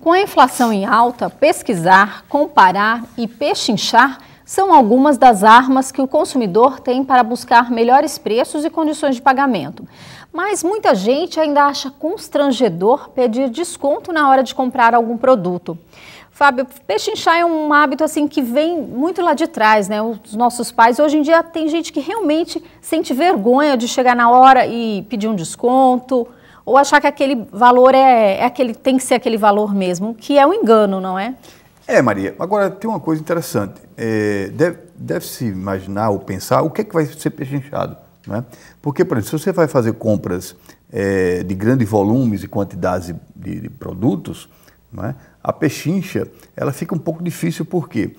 Com a inflação em alta, pesquisar, comparar e pechinchar são algumas das armas que o consumidor tem para buscar melhores preços e condições de pagamento. Mas muita gente ainda acha constrangedor pedir desconto na hora de comprar algum produto. Fábio, pechinchar é um hábito assim que vem muito lá de trás, né? Os nossos pais. Hoje em dia tem gente que realmente sente vergonha de chegar na hora e pedir um desconto ou achar que aquele valor é, é aquele tem que ser aquele valor mesmo, que é um engano, não é? É, Maria. Agora tem uma coisa interessante. É, deve, deve se imaginar ou pensar o que é que vai ser pechinchado, não é? Porque, por exemplo, se você vai fazer compras é, de grandes volumes e quantidades de, de produtos, não é? a pechincha ela fica um pouco difícil porque quê?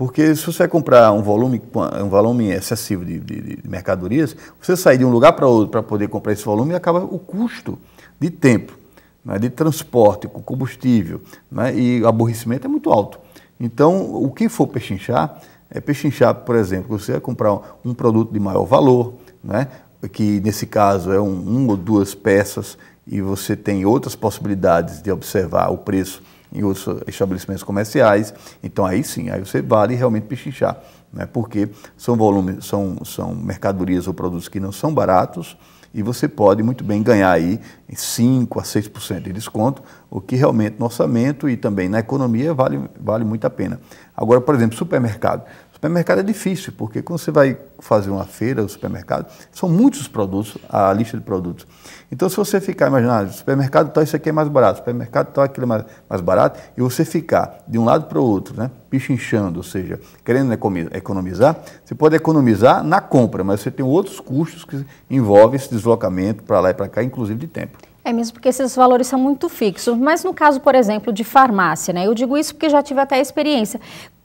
Porque se você comprar um volume, um volume excessivo de, de, de mercadorias, você sair de um lugar para outro para poder comprar esse volume acaba o custo de tempo, né, de transporte, com combustível, né, e o aborrecimento é muito alto. Então, o que for pechinchar, é pechinchar, por exemplo, você vai comprar um produto de maior valor, né, que nesse caso é um, um ou duas peças e você tem outras possibilidades de observar o preço em outros estabelecimentos comerciais, então aí sim, aí você vale realmente pichinchar, né? porque são volumes, são, são mercadorias ou produtos que não são baratos e você pode muito bem ganhar aí 5 a 6% de desconto, o que realmente no orçamento e também na economia vale, vale muito a pena. Agora, por exemplo, supermercado. Supermercado é difícil, porque quando você vai fazer uma feira, o um supermercado, são muitos os produtos, a lista de produtos. Então, se você ficar o ah, supermercado tal, isso aqui é mais barato, supermercado tal, aquilo é mais, mais barato, e você ficar de um lado para o outro, né, pichinchando, ou seja, querendo economizar, você pode economizar na compra, mas você tem outros custos que envolvem esse deslocamento para lá e para cá, inclusive de tempo. É mesmo porque esses valores são muito fixos. Mas no caso, por exemplo, de farmácia, né? Eu digo isso porque já tive até experiência.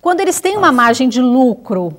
Quando eles têm uma margem de lucro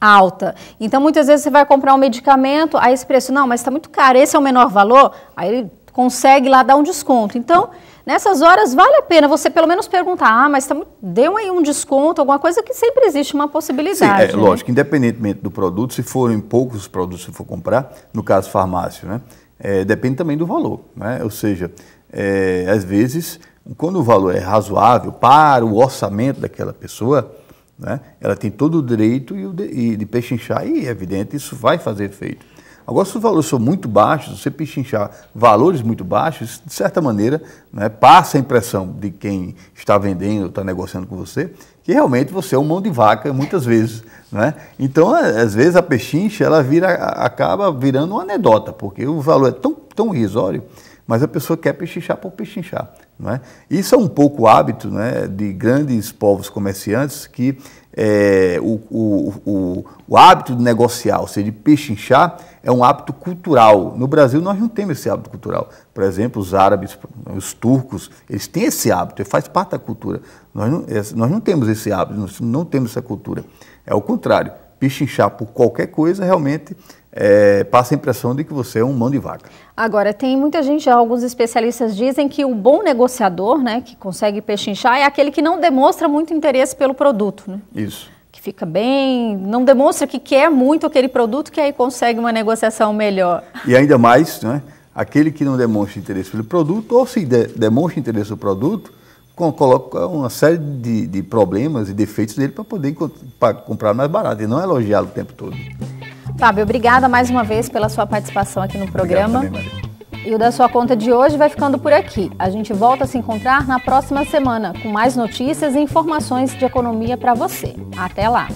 alta, então muitas vezes você vai comprar um medicamento, aí esse preço, não, mas está muito caro, esse é o menor valor, aí ele consegue lá dar um desconto. Então, nessas horas vale a pena você pelo menos perguntar, ah, mas tá, deu aí um desconto, alguma coisa que sempre existe uma possibilidade. Sim, é, né? Lógico, independentemente do produto, se forem poucos produtos que for comprar, no caso farmácia, né? É, depende também do valor, né? Ou seja, é, às vezes, quando o valor é razoável para o orçamento daquela pessoa, né? Ela tem todo o direito e, de, e de pechinchar, e é evidente, isso vai fazer efeito. Agora, se os valores são muito baixos, você pechinchar valores muito baixos, de certa maneira, né, passa a impressão de quem está vendendo, está negociando com você, que realmente você é um mão de vaca, muitas vezes. Né? Então, é, às vezes, a pechincha ela vira, acaba virando uma anedota, porque o valor é tão, tão irrisório, mas a pessoa quer pechinchar por pechinchar. É? Isso é um pouco hábito né, de grandes povos comerciantes que é, o, o, o, o, hábito de negociar, ou seja, de pechinchar, é um hábito cultural. No Brasil, nós não temos esse hábito cultural. Por exemplo, os árabes, os turcos, eles têm esse hábito, faz parte da cultura. Nós não, nós não temos esse hábito, nós não temos essa cultura. É o contrário. Pechinchar por qualquer coisa realmente é, passa a impressão de que você é um mão de vaca. Agora, tem muita gente, alguns especialistas dizem que o bom negociador, né, que consegue pechinchar, é aquele que não demonstra muito interesse pelo produto. Né? Isso. Que fica bem, não demonstra que quer muito aquele produto, que aí consegue uma negociação melhor. E ainda mais, né, aquele que não demonstra interesse pelo produto, ou se de, demonstra interesse pelo produto, com, coloca uma série de, de problemas e defeitos dele para poder comprar mais barato e não elogiá-lo o tempo todo. Fábio, obrigada mais uma vez pela sua participação aqui no programa. também, E o da sua conta de hoje vai ficando por aqui. A gente volta a se encontrar na próxima semana com mais notícias e informações de economia para você. Até lá!